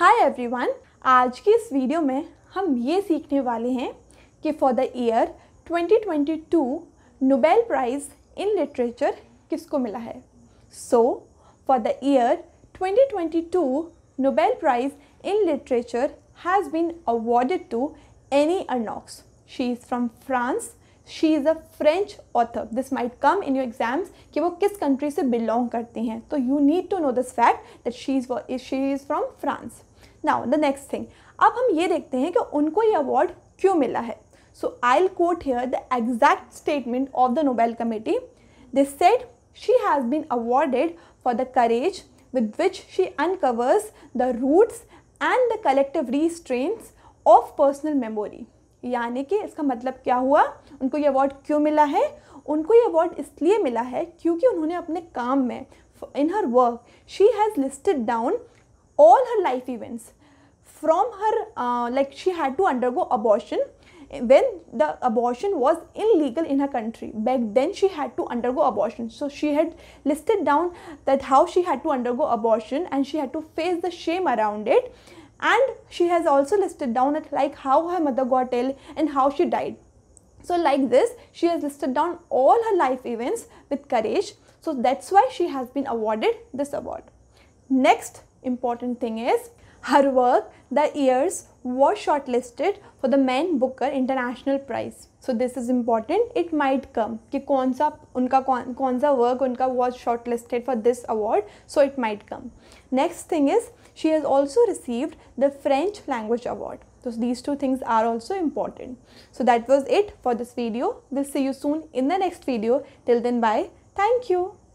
Hi everyone आज की इस वीडियो में हम ये सीखने वाले हैं कि for the year 2022 Nobel prize in literature किसको मिला है so for the year 2022 Nobel prize in literature has been awarded to Annie Arnox. She is from France she is a French author this might come in your exams कि वो किस country से belong करती हैं तो you need to know this fact that she is she is from France now the next thing अब हम ये देखते हैं कि उनको ये अवार्ड क्यों मिला है so I quote here the exact statement of the Nobel committee they said she has been awarded for the courage with which she uncovers the roots and the collective restraints of personal memory यानी कि इसका मतलब क्या हुआ उनको ये award क्यों मिला है उनको ये अवार्ड इसलिए मिला है क्योंकि उन्होंने अपने काम में in her work she has listed down all her life events from her uh, like she had to undergo abortion when the abortion was illegal in her country back then she had to undergo abortion so she had listed down that how she had to undergo abortion and she had to face the shame around it and she has also listed down it like how her mother got ill and how she died so like this she has listed down all her life events with courage so that's why she has been awarded this award next important thing is her work The Years was shortlisted for the Man Booker International Prize. So this is important. It might come कि कौन सा उनका work उनका was shortlisted for this award. So it might come. Next thing is she has also received the French language award. So these two things are also important. So that was it for this video. We'll see you soon in the next video. Till then bye. Thank you.